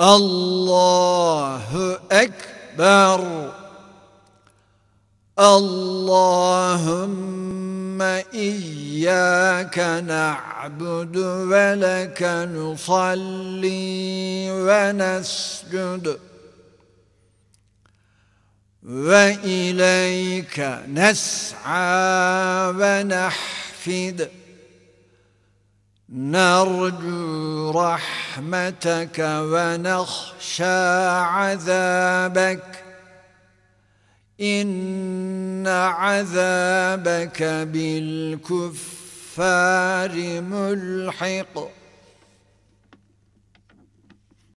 Allahu Ekber Allahümme İyyâke na'budu ve leke nusalli ve nescudu ve ileyke nes'a ve nehfidu نرجو رحمتك ونخشى عذابك إن عذابك بالكفار ملحق